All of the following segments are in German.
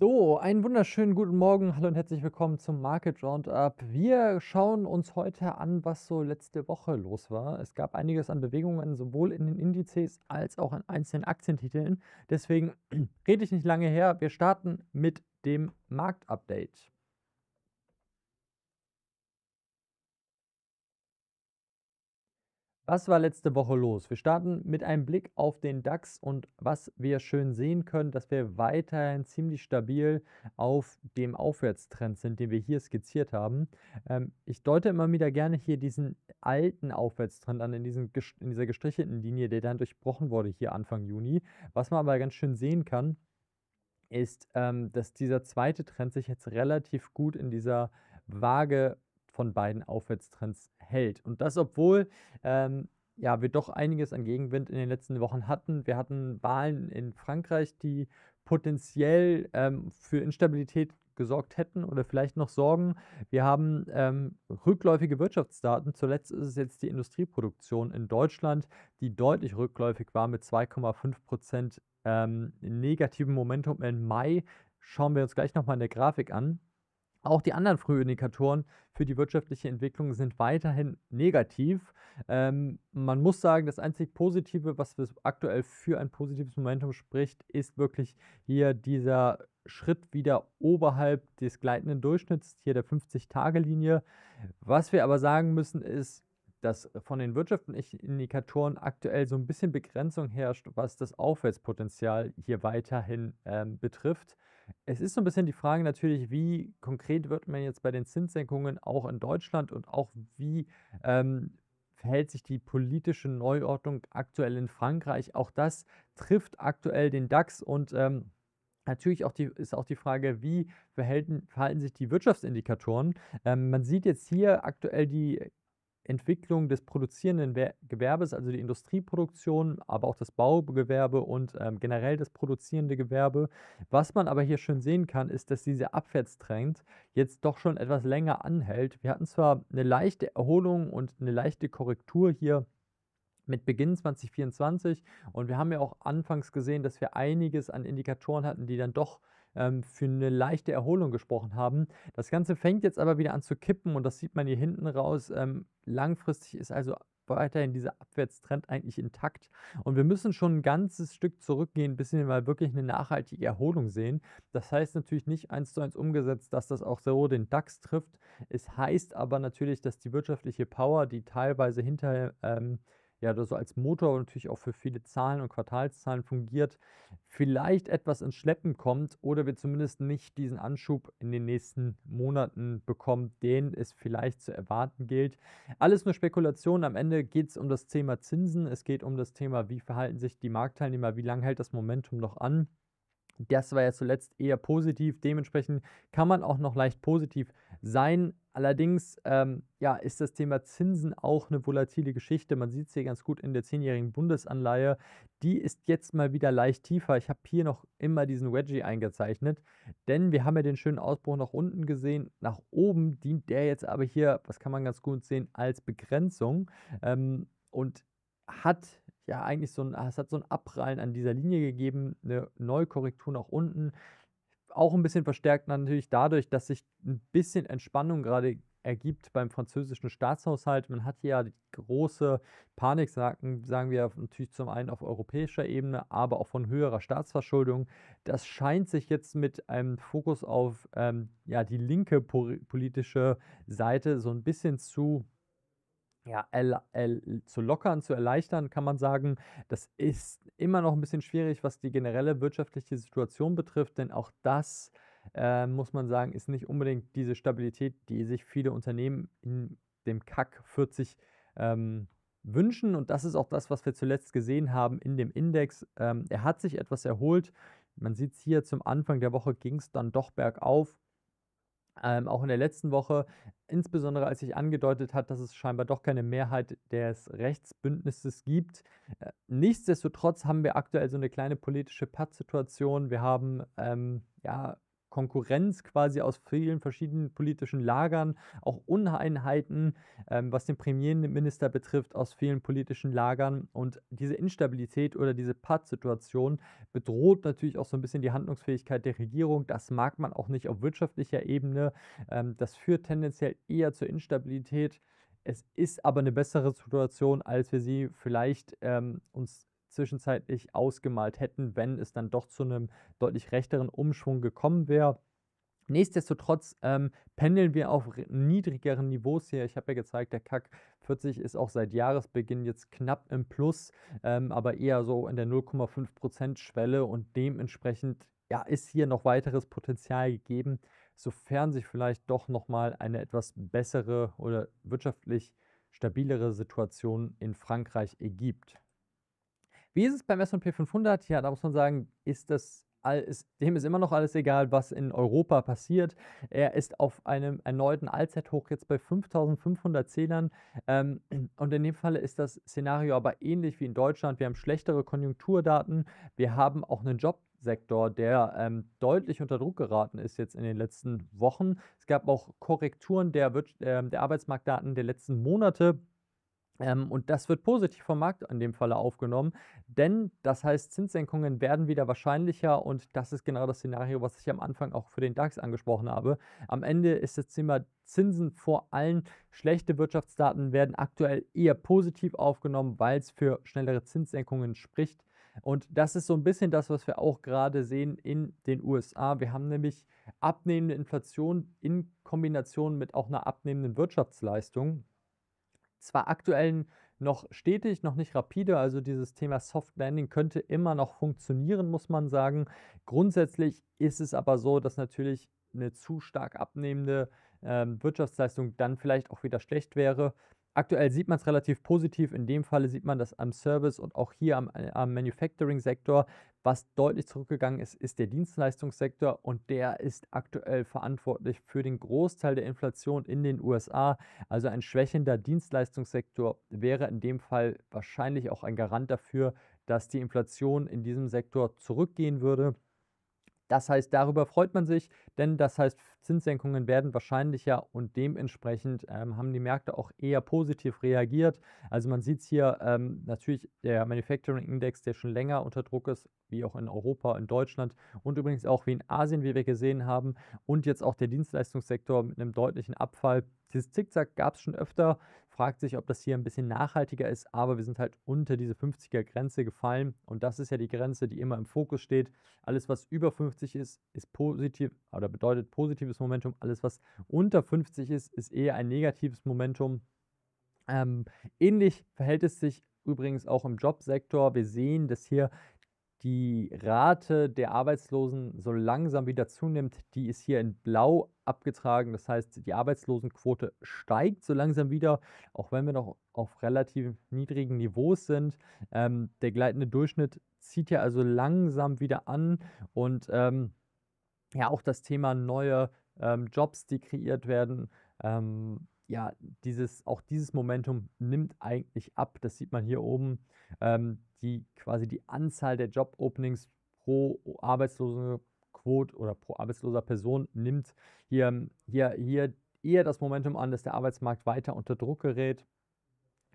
So, einen wunderschönen guten Morgen, hallo und herzlich willkommen zum Market Roundup. Wir schauen uns heute an, was so letzte Woche los war. Es gab einiges an Bewegungen, sowohl in den Indizes als auch in einzelnen Aktientiteln. Deswegen rede ich nicht lange her, wir starten mit dem Marktupdate. Was war letzte Woche los? Wir starten mit einem Blick auf den DAX und was wir schön sehen können, dass wir weiterhin ziemlich stabil auf dem Aufwärtstrend sind, den wir hier skizziert haben. Ähm, ich deute immer wieder gerne hier diesen alten Aufwärtstrend an, in, diesen, in dieser gestrichelten Linie, der dann durchbrochen wurde hier Anfang Juni. Was man aber ganz schön sehen kann, ist, ähm, dass dieser zweite Trend sich jetzt relativ gut in dieser Waage von beiden Aufwärtstrends hält. Und das, obwohl ähm, ja, wir doch einiges an Gegenwind in den letzten Wochen hatten. Wir hatten Wahlen in Frankreich, die potenziell ähm, für Instabilität gesorgt hätten oder vielleicht noch sorgen. Wir haben ähm, rückläufige Wirtschaftsdaten. Zuletzt ist es jetzt die Industrieproduktion in Deutschland, die deutlich rückläufig war mit 2,5 Prozent ähm, negativem Momentum im Mai. Schauen wir uns gleich nochmal in der Grafik an. Auch die anderen Frühindikatoren für die wirtschaftliche Entwicklung sind weiterhin negativ. Ähm, man muss sagen, das einzig Positive, was aktuell für ein positives Momentum spricht, ist wirklich hier dieser Schritt wieder oberhalb des gleitenden Durchschnitts, hier der 50-Tage-Linie. Was wir aber sagen müssen, ist, dass von den wirtschaftlichen Indikatoren aktuell so ein bisschen Begrenzung herrscht, was das Aufwärtspotenzial hier weiterhin ähm, betrifft. Es ist so ein bisschen die Frage natürlich, wie konkret wird man jetzt bei den Zinssenkungen auch in Deutschland und auch wie ähm, verhält sich die politische Neuordnung aktuell in Frankreich. Auch das trifft aktuell den DAX und ähm, Natürlich auch die, ist auch die Frage, wie verhalten, verhalten sich die Wirtschaftsindikatoren. Ähm, man sieht jetzt hier aktuell die Entwicklung des produzierenden Gewerbes, also die Industrieproduktion, aber auch das Baugewerbe und ähm, generell das produzierende Gewerbe. Was man aber hier schön sehen kann, ist, dass diese Abwärtstrend jetzt doch schon etwas länger anhält. Wir hatten zwar eine leichte Erholung und eine leichte Korrektur hier mit Beginn 2024 und wir haben ja auch anfangs gesehen, dass wir einiges an Indikatoren hatten, die dann doch ähm, für eine leichte Erholung gesprochen haben. Das Ganze fängt jetzt aber wieder an zu kippen und das sieht man hier hinten raus. Ähm, langfristig ist also weiterhin dieser Abwärtstrend eigentlich intakt. Und wir müssen schon ein ganzes Stück zurückgehen, bis wir mal wirklich eine nachhaltige Erholung sehen. Das heißt natürlich nicht eins zu eins umgesetzt, dass das auch so den DAX trifft. Es heißt aber natürlich, dass die wirtschaftliche Power, die teilweise hinter ähm, ja, das so als Motor natürlich auch für viele Zahlen und Quartalszahlen fungiert, vielleicht etwas ins Schleppen kommt oder wir zumindest nicht diesen Anschub in den nächsten Monaten bekommen, den es vielleicht zu erwarten gilt. Alles nur Spekulation. Am Ende geht es um das Thema Zinsen. Es geht um das Thema, wie verhalten sich die Marktteilnehmer, wie lange hält das Momentum noch an. Das war ja zuletzt eher positiv. Dementsprechend kann man auch noch leicht positiv sein. Allerdings ähm, ja, ist das Thema Zinsen auch eine volatile Geschichte. Man sieht es hier ganz gut in der 10-jährigen Bundesanleihe. Die ist jetzt mal wieder leicht tiefer. Ich habe hier noch immer diesen Wedgie eingezeichnet, denn wir haben ja den schönen Ausbruch nach unten gesehen. Nach oben dient der jetzt aber hier, was kann man ganz gut sehen, als Begrenzung ähm, und hat ja eigentlich so ein, es hat so ein Abprallen an dieser Linie gegeben, eine Neukorrektur nach unten auch ein bisschen verstärkt natürlich dadurch, dass sich ein bisschen Entspannung gerade ergibt beim französischen Staatshaushalt. Man hat ja große Panik, sagen, sagen wir natürlich zum einen auf europäischer Ebene, aber auch von höherer Staatsverschuldung. Das scheint sich jetzt mit einem Fokus auf ähm, ja, die linke politische Seite so ein bisschen zu ja, zu lockern, zu erleichtern, kann man sagen, das ist immer noch ein bisschen schwierig, was die generelle wirtschaftliche Situation betrifft, denn auch das, äh, muss man sagen, ist nicht unbedingt diese Stabilität, die sich viele Unternehmen in dem Kack 40 ähm, wünschen. Und das ist auch das, was wir zuletzt gesehen haben in dem Index. Ähm, er hat sich etwas erholt. Man sieht es hier zum Anfang der Woche ging es dann doch bergauf ähm, auch in der letzten Woche, insbesondere als ich angedeutet hat, dass es scheinbar doch keine Mehrheit des Rechtsbündnisses gibt. Äh, nichtsdestotrotz haben wir aktuell so eine kleine politische Pattsituation. Wir haben ähm, ja Konkurrenz quasi aus vielen verschiedenen politischen Lagern, auch Uneinheiten, ähm, was den Premierminister betrifft, aus vielen politischen Lagern. Und diese Instabilität oder diese Paz-Situation bedroht natürlich auch so ein bisschen die Handlungsfähigkeit der Regierung. Das mag man auch nicht auf wirtschaftlicher Ebene. Ähm, das führt tendenziell eher zur Instabilität. Es ist aber eine bessere Situation, als wir sie vielleicht ähm, uns zwischenzeitlich ausgemalt hätten, wenn es dann doch zu einem deutlich rechteren Umschwung gekommen wäre. Nichtsdestotrotz ähm, pendeln wir auf niedrigeren Niveaus hier. Ich habe ja gezeigt, der CAC 40 ist auch seit Jahresbeginn jetzt knapp im Plus, ähm, aber eher so in der 0,5% Schwelle und dementsprechend ja, ist hier noch weiteres Potenzial gegeben, sofern sich vielleicht doch nochmal eine etwas bessere oder wirtschaftlich stabilere Situation in Frankreich ergibt. Wie ist es beim SP 500? Ja, da muss man sagen, ist das ist, dem ist immer noch alles egal, was in Europa passiert. Er ist auf einem erneuten Allzeithoch jetzt bei 5500 Zählern. Ähm, und in dem Fall ist das Szenario aber ähnlich wie in Deutschland. Wir haben schlechtere Konjunkturdaten. Wir haben auch einen Jobsektor, der ähm, deutlich unter Druck geraten ist jetzt in den letzten Wochen. Es gab auch Korrekturen der, äh, der Arbeitsmarktdaten der letzten Monate. Ähm, und das wird positiv vom Markt in dem Falle aufgenommen, denn das heißt, Zinssenkungen werden wieder wahrscheinlicher und das ist genau das Szenario, was ich am Anfang auch für den DAX angesprochen habe. Am Ende ist das Thema Zinsen vor allem schlechte Wirtschaftsdaten werden aktuell eher positiv aufgenommen, weil es für schnellere Zinssenkungen spricht. Und das ist so ein bisschen das, was wir auch gerade sehen in den USA. Wir haben nämlich abnehmende Inflation in Kombination mit auch einer abnehmenden Wirtschaftsleistung zwar aktuell noch stetig, noch nicht rapide, also dieses Thema Soft Landing könnte immer noch funktionieren, muss man sagen. Grundsätzlich ist es aber so, dass natürlich eine zu stark abnehmende äh, Wirtschaftsleistung dann vielleicht auch wieder schlecht wäre. Aktuell sieht man es relativ positiv. In dem Falle sieht man das am Service und auch hier am, äh, am Manufacturing-Sektor. Was deutlich zurückgegangen ist, ist der Dienstleistungssektor und der ist aktuell verantwortlich für den Großteil der Inflation in den USA. Also ein schwächender Dienstleistungssektor wäre in dem Fall wahrscheinlich auch ein Garant dafür, dass die Inflation in diesem Sektor zurückgehen würde. Das heißt, darüber freut man sich, denn das heißt, Zinssenkungen werden wahrscheinlicher und dementsprechend ähm, haben die Märkte auch eher positiv reagiert. Also man sieht es hier ähm, natürlich der Manufacturing Index, der schon länger unter Druck ist, wie auch in Europa, in Deutschland und übrigens auch wie in Asien, wie wir gesehen haben, und jetzt auch der Dienstleistungssektor mit einem deutlichen Abfall. Dieses Zickzack gab es schon öfter fragt sich, ob das hier ein bisschen nachhaltiger ist, aber wir sind halt unter diese 50er Grenze gefallen und das ist ja die Grenze, die immer im Fokus steht. Alles, was über 50 ist, ist positiv oder bedeutet positives Momentum. Alles, was unter 50 ist, ist eher ein negatives Momentum. Ähm, ähnlich verhält es sich übrigens auch im Jobsektor. Wir sehen, dass hier die Rate der Arbeitslosen so langsam wieder zunimmt, die ist hier in Blau abgetragen. Das heißt, die Arbeitslosenquote steigt so langsam wieder, auch wenn wir noch auf relativ niedrigen Niveaus sind. Ähm, der gleitende Durchschnitt zieht ja also langsam wieder an und ähm, ja, auch das Thema neue ähm, Jobs, die kreiert werden. Ähm, ja, dieses, auch dieses Momentum nimmt eigentlich ab. Das sieht man hier oben. Ähm, die quasi die Anzahl der Job-Openings pro Arbeitslosenquote oder pro arbeitsloser Person nimmt hier, hier, hier eher das Momentum an, dass der Arbeitsmarkt weiter unter Druck gerät.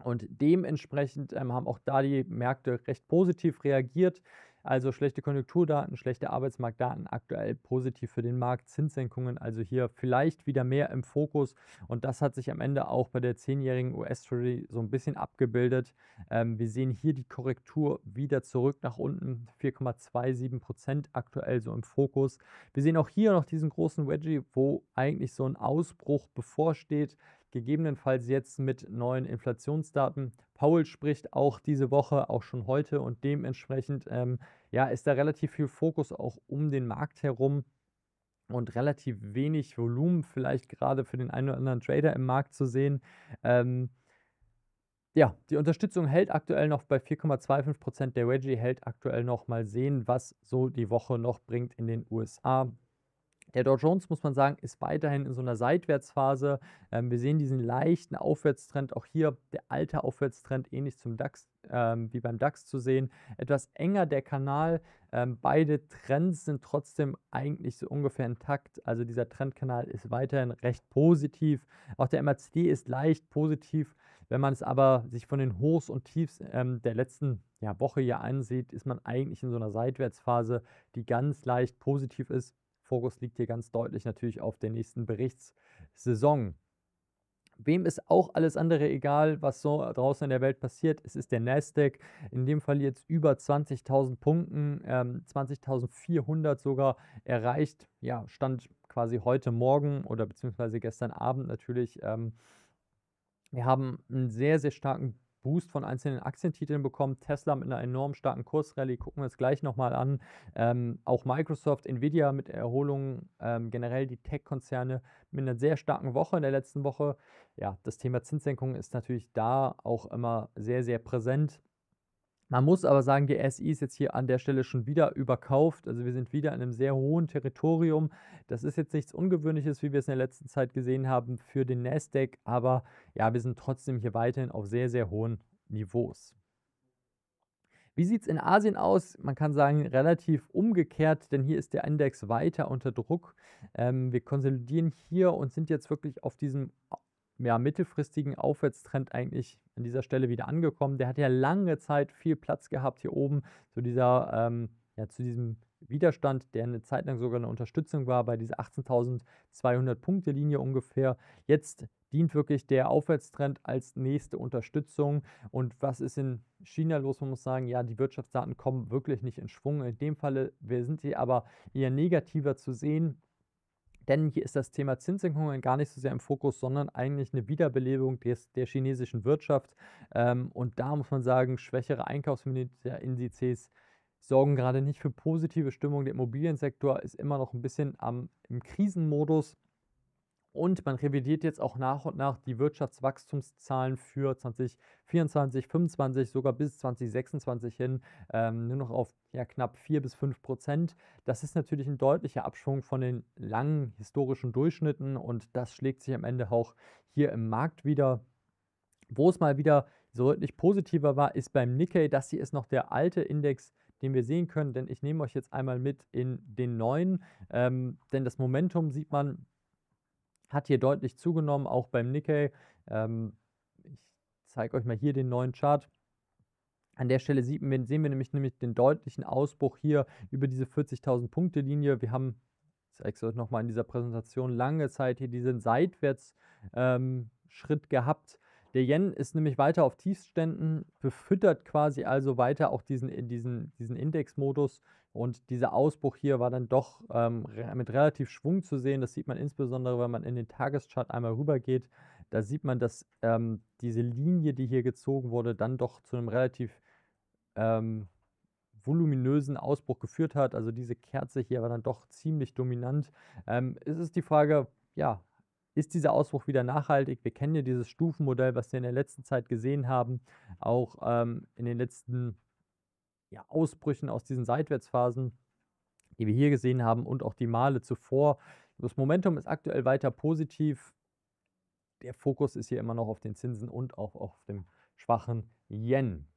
Und dementsprechend ähm, haben auch da die Märkte recht positiv reagiert. Also schlechte Konjunkturdaten, schlechte Arbeitsmarktdaten aktuell positiv für den Markt, Zinssenkungen also hier vielleicht wieder mehr im Fokus und das hat sich am Ende auch bei der 10-jährigen US-Treasury so ein bisschen abgebildet. Ähm, wir sehen hier die Korrektur wieder zurück nach unten, 4,27 Prozent aktuell so im Fokus. Wir sehen auch hier noch diesen großen Wedgie, wo eigentlich so ein Ausbruch bevorsteht gegebenenfalls jetzt mit neuen Inflationsdaten. Paul spricht auch diese Woche, auch schon heute und dementsprechend ähm, ja, ist da relativ viel Fokus auch um den Markt herum und relativ wenig Volumen vielleicht gerade für den einen oder anderen Trader im Markt zu sehen. Ähm, ja, die Unterstützung hält aktuell noch bei 4,25 Prozent. Der Reggie hält aktuell noch. Mal sehen, was so die Woche noch bringt in den USA. Der Dow Jones, muss man sagen, ist weiterhin in so einer Seitwärtsphase. Ähm, wir sehen diesen leichten Aufwärtstrend, auch hier der alte Aufwärtstrend, ähnlich zum DAX, ähm, wie beim DAX zu sehen. Etwas enger der Kanal. Ähm, beide Trends sind trotzdem eigentlich so ungefähr intakt. Also dieser Trendkanal ist weiterhin recht positiv. Auch der MACD ist leicht positiv. Wenn man es aber sich von den Hochs und Tiefs ähm, der letzten ja, Woche hier ansieht, ist man eigentlich in so einer Seitwärtsphase, die ganz leicht positiv ist. Fokus liegt hier ganz deutlich natürlich auf der nächsten Berichtssaison. Wem ist auch alles andere egal, was so draußen in der Welt passiert? Es ist der Nasdaq, in dem Fall jetzt über 20.000 Punkten, ähm, 20.400 sogar erreicht. Ja, stand quasi heute Morgen oder beziehungsweise gestern Abend natürlich. Ähm, wir haben einen sehr, sehr starken Boost von einzelnen Aktientiteln bekommen. Tesla mit einer enorm starken Kursrallye, gucken wir uns gleich nochmal an. Ähm, auch Microsoft, Nvidia mit Erholungen, ähm, generell die Tech-Konzerne mit einer sehr starken Woche in der letzten Woche. Ja, das Thema Zinssenkung ist natürlich da auch immer sehr, sehr präsent. Man muss aber sagen, die SI ist jetzt hier an der Stelle schon wieder überkauft. Also wir sind wieder in einem sehr hohen Territorium. Das ist jetzt nichts Ungewöhnliches, wie wir es in der letzten Zeit gesehen haben für den Nasdaq. Aber ja, wir sind trotzdem hier weiterhin auf sehr, sehr hohen Niveaus. Wie sieht es in Asien aus? Man kann sagen, relativ umgekehrt, denn hier ist der Index weiter unter Druck. Ähm, wir konsolidieren hier und sind jetzt wirklich auf diesem ja, mittelfristigen Aufwärtstrend eigentlich an dieser Stelle wieder angekommen. Der hat ja lange Zeit viel Platz gehabt hier oben zu dieser, ähm, ja, zu diesem Widerstand, der eine Zeit lang sogar eine Unterstützung war bei dieser 18.200 Punkte Linie ungefähr. Jetzt dient wirklich der Aufwärtstrend als nächste Unterstützung. Und was ist in China los? Man muss sagen, ja, die Wirtschaftsdaten kommen wirklich nicht in Schwung. In dem Falle, wir sind sie aber eher negativer zu sehen. Denn hier ist das Thema Zinssenkungen gar nicht so sehr im Fokus, sondern eigentlich eine Wiederbelebung des, der chinesischen Wirtschaft. Ähm, und da muss man sagen, schwächere Einkaufsindizes sorgen gerade nicht für positive Stimmung. Der Immobiliensektor ist immer noch ein bisschen am, im Krisenmodus. Und man revidiert jetzt auch nach und nach die Wirtschaftswachstumszahlen für 2024, 2025, sogar bis 2026 hin, ähm, nur noch auf ja, knapp 4 bis 5 Prozent. Das ist natürlich ein deutlicher Abschwung von den langen historischen Durchschnitten und das schlägt sich am Ende auch hier im Markt wieder. Wo es mal wieder so deutlich positiver war, ist beim Nikkei. Das hier ist noch der alte Index, den wir sehen können, denn ich nehme euch jetzt einmal mit in den neuen, ähm, denn das Momentum sieht man hat hier deutlich zugenommen, auch beim Nikkei. Ähm, ich zeige euch mal hier den neuen Chart. An der Stelle sieht, sehen wir nämlich, nämlich den deutlichen Ausbruch hier über diese 40.000 Punkte Linie. Wir haben, ich zeige es euch nochmal in dieser Präsentation, lange Zeit hier diesen Seitwärtsschritt ähm, gehabt. Der Yen ist nämlich weiter auf Tiefständen, befüttert quasi also weiter auch diesen, diesen, diesen Indexmodus und dieser Ausbruch hier war dann doch ähm, mit relativ Schwung zu sehen. Das sieht man insbesondere, wenn man in den Tageschart einmal rübergeht. Da sieht man, dass ähm, diese Linie, die hier gezogen wurde, dann doch zu einem relativ ähm, voluminösen Ausbruch geführt hat. Also diese Kerze hier war dann doch ziemlich dominant. Ähm, ist die Frage, ja, ist dieser Ausbruch wieder nachhaltig? Wir kennen ja dieses Stufenmodell, was wir in der letzten Zeit gesehen haben, auch ähm, in den letzten Jahren ja, Ausbrüchen aus diesen Seitwärtsphasen, die wir hier gesehen haben und auch die Male zuvor. Das Momentum ist aktuell weiter positiv. Der Fokus ist hier immer noch auf den Zinsen und auch auf dem schwachen Yen.